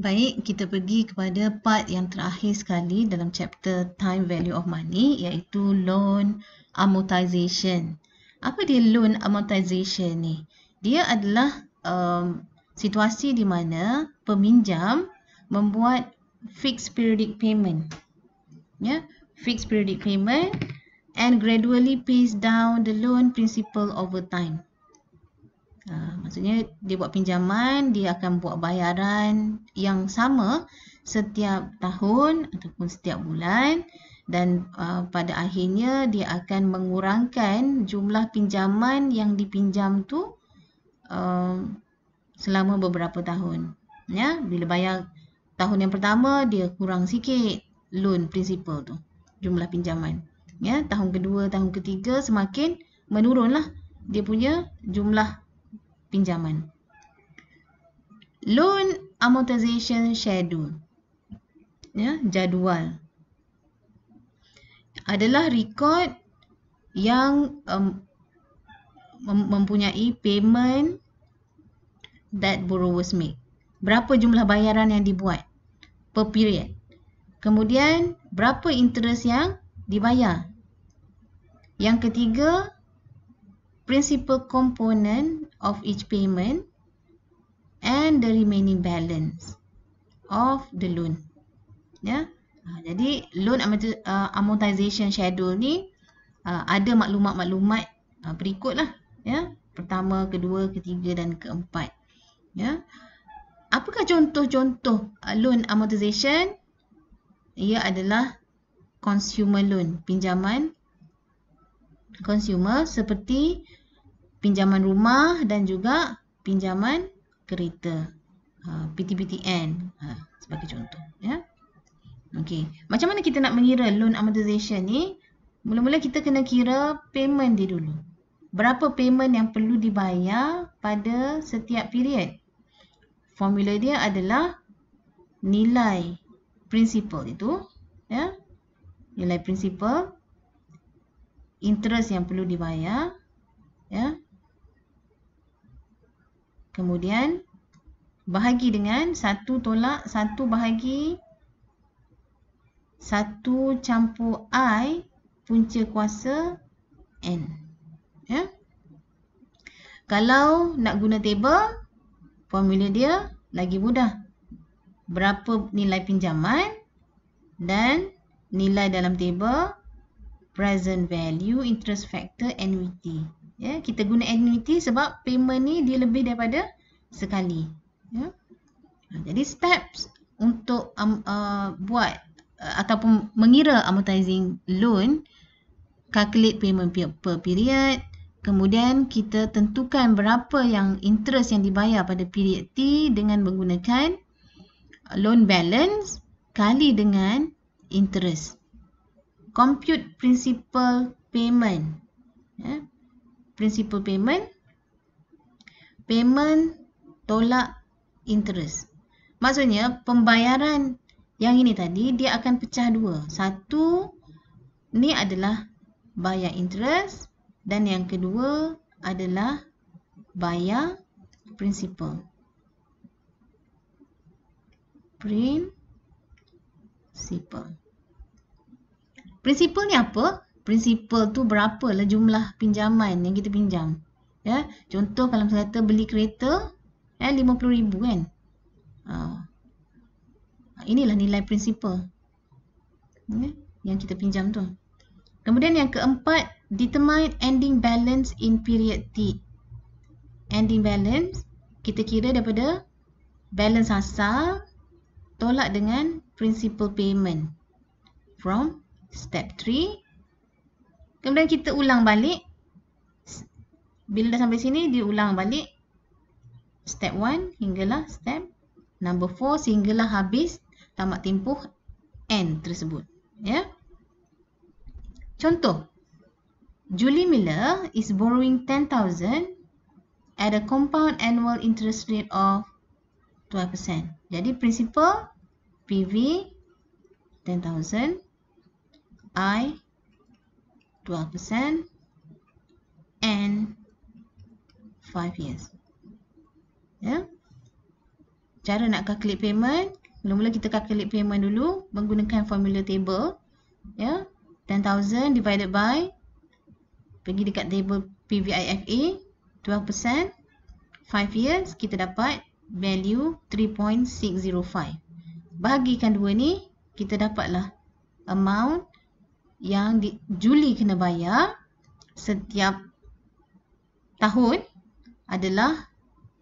Baik, kita pergi kepada part yang terakhir sekali dalam chapter Time Value of Money iaitu Loan Amortization. Apa dia Loan Amortization ni? Dia adalah um, situasi di mana peminjam membuat fixed periodic payment. Ya, fixed periodic payment and gradually pays down the loan principal over time maksudnya dia buat pinjaman dia akan buat bayaran yang sama setiap tahun ataupun setiap bulan dan uh, pada akhirnya dia akan mengurangkan jumlah pinjaman yang dipinjam tu uh, selama beberapa tahun ya bila bayar tahun yang pertama dia kurang sikit loan principal tu jumlah pinjaman ya tahun kedua tahun ketiga semakin menurunlah dia punya jumlah pinjaman. Loan amortization schedule. Ya, jadual. Adalah rekod yang um, mempunyai payment that borrowers make. Berapa jumlah bayaran yang dibuat per period. Kemudian, berapa interest yang dibayar. Yang ketiga, principal component of each payment and the remaining balance of the loan. Ya. Yeah? Ha, jadi loan uh, amortization schedule ni uh, ada maklumat-maklumat uh, berikutlah, ya. Yeah? Pertama, kedua, ketiga dan keempat. Ya. Yeah? Apakah contoh-contoh loan amortization? Ia adalah consumer loan, pinjaman consumer seperti pinjaman rumah dan juga pinjaman kereta uh, ha, PTPTN uh, ha, sebagai contoh ya okey macam mana kita nak mengira loan amortization ni mula-mula kita kena kira payment dia dulu berapa payment yang perlu dibayar pada setiap period formula dia adalah nilai principal itu ya nilai principal interest yang perlu dibayar ya kemudian bahagi dengan 1 tolak 1 bahagi 1 campur i punca kuasa n ya kalau nak guna table formula dia lagi mudah berapa nilai pinjaman dan nilai dalam table present value, interest factor, annuity. Ya, kita guna annuity sebab payment ni dia lebih daripada sekali. Ya. Ha, jadi steps untuk um, uh, buat uh, ataupun mengira amortizing loan, calculate payment per period, kemudian kita tentukan berapa yang interest yang dibayar pada period T dengan menggunakan loan balance kali dengan interest compute principal payment. Yeah. Principal payment. Payment tolak interest. Maksudnya pembayaran yang ini tadi dia akan pecah dua. Satu ni adalah bayar interest dan yang kedua adalah bayar principal. Principal. Prinsipal ni apa? Prinsipal tu berapa lah jumlah pinjaman yang kita pinjam. Ya. Contoh kalau saya kata beli kereta ya eh, 50,000 kan. Ha. Inilah nilai prinsipal. Ya, yang kita pinjam tu. Kemudian yang keempat, determine ending balance in period T. Ending balance kita kira daripada balance asal tolak dengan principal payment from step 3. Kemudian kita ulang balik. Bila dah sampai sini, dia ulang balik step 1 hinggalah step number 4 sehinggalah habis tamat tempoh N tersebut. Ya. Contoh, Julie Miller is borrowing 10,000 at a compound annual interest rate of 12%. Jadi, principal PV 10,000 I, 12%, and 5 years. Ya? Cara nak calculate payment, mula-mula kita calculate payment dulu menggunakan formula table. Ya? 10,000 divided by, pergi dekat table PVIFA, 12%, 5 years, kita dapat value 3.605. Bahagikan dua ni, kita dapatlah amount yang di, Juli kena bayar setiap tahun adalah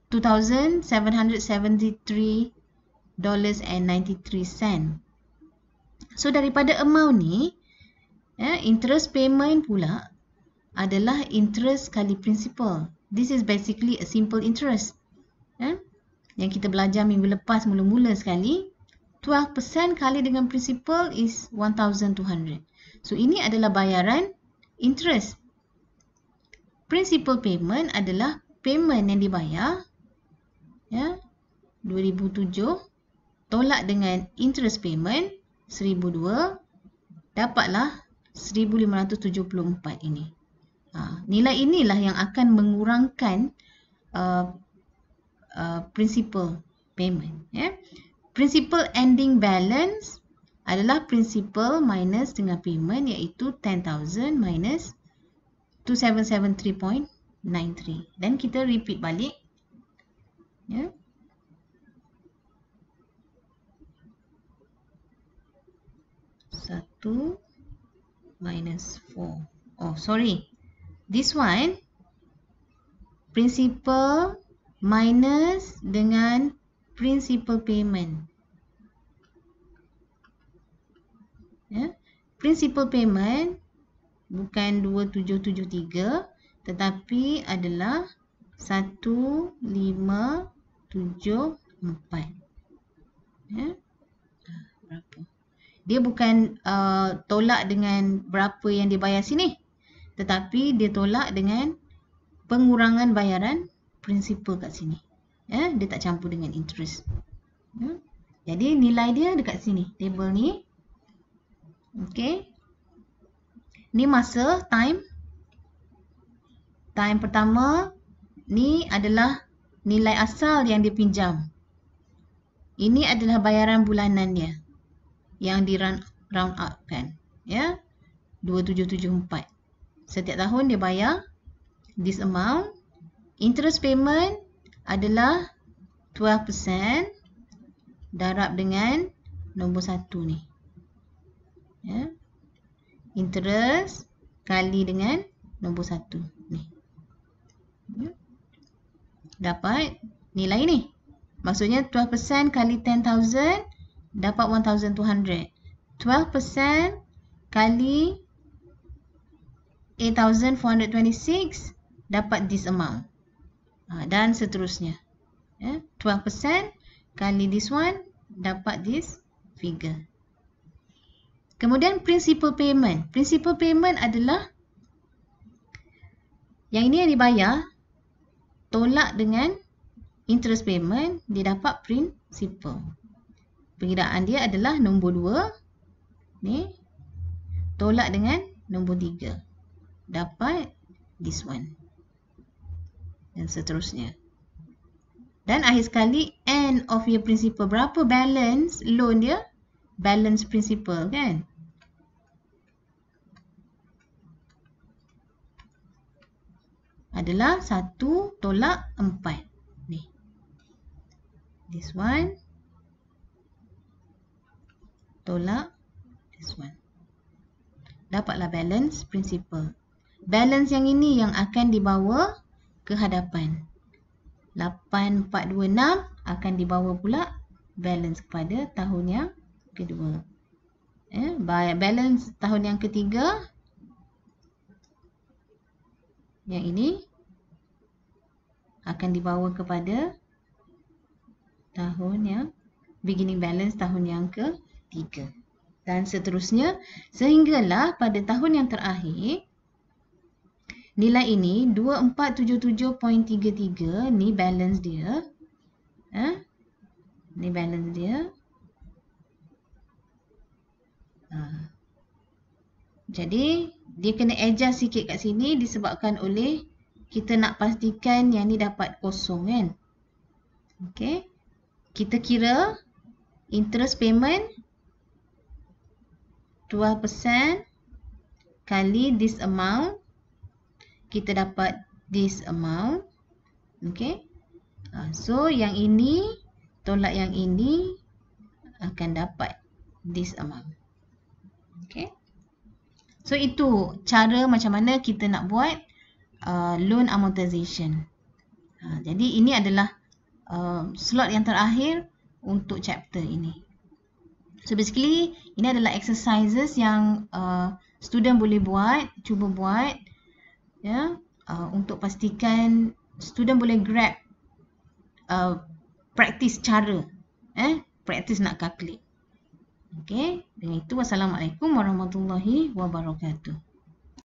$2,773.93. So daripada amount ni, eh, interest payment pula adalah interest kali principal. This is basically a simple interest. Eh, yang kita belajar minggu lepas mula-mula sekali, 12% kali dengan principal is 1,200. So ini adalah bayaran interest. Principal payment adalah payment yang dibayar ya 2007 tolak dengan interest payment 1002 dapatlah 1574 ini. Ha, nilai inilah yang akan mengurangkan uh, uh, principal payment ya. Principal ending balance adalah principal minus dengan payment iaitu 10,000 minus 2773.93. Dan kita repeat balik. Ya. Yeah. Satu minus four Oh, sorry. This one, principal minus dengan principal payment. principal payment bukan 2773 tetapi adalah 1574. Ya. Ha, dia bukan uh, tolak dengan berapa yang dia bayar sini. Tetapi dia tolak dengan pengurangan bayaran prinsipal kat sini. Ya, dia tak campur dengan interest. Ya. Jadi nilai dia dekat sini, table ni Okay, Ni masa time time pertama ni adalah nilai asal yang dipinjam. Ini adalah bayaran bulanan dia yang di round, round up kan. Ya. 2774. Setiap tahun dia bayar this amount. Interest payment adalah 12% darab dengan nombor 1 ni. 12% ya. interest kali dengan nombor satu. ni. Ya. Dapat nilai ni. Maksudnya 12% kali 10,000 dapat 1,200. 12% kali 8,426 dapat this amount. Ha, dan seterusnya. Ya. 12% kali this one dapat this figure. Kemudian principal payment. Principal payment adalah yang ini yang dibayar tolak dengan interest payment dia dapat principal. Pengiraan dia adalah nombor 2 ni tolak dengan nombor 3 dapat this one. Dan seterusnya. Dan akhir sekali end of year principal berapa balance loan dia? Balance principal kan? adalah 1 tolak 4. Ni. This one. Tolak this one. Dapatlah balance principle. Balance yang ini yang akan dibawa ke hadapan. 8, 4, 2, 6 akan dibawa pula balance kepada tahun yang kedua. Eh, balance tahun yang ketiga. Yang ini akan dibawa kepada tahun yang beginning balance tahun yang ke-3 dan seterusnya sehinggalah pada tahun yang terakhir nilai ini 2477.33 ni balance dia eh ni balance dia ah. jadi dia kena adjust sikit kat sini disebabkan oleh kita nak pastikan yang ni dapat kosong kan. Okay. Kita kira interest payment 2% kali this amount. Kita dapat this amount. Okay. Ah, so yang ini tolak yang ini akan dapat this amount. Okay. So itu cara macam mana kita nak buat uh, loan amortization. Ha, jadi ini adalah uh, slot yang terakhir untuk chapter ini. So basically ini adalah exercises yang uh, student boleh buat, cuba buat ya yeah, uh, untuk pastikan student boleh grab uh, practice cara eh practice nak calculate. Okay, dengan itu wassalamualaikum warahmatullahi wabarakatuh.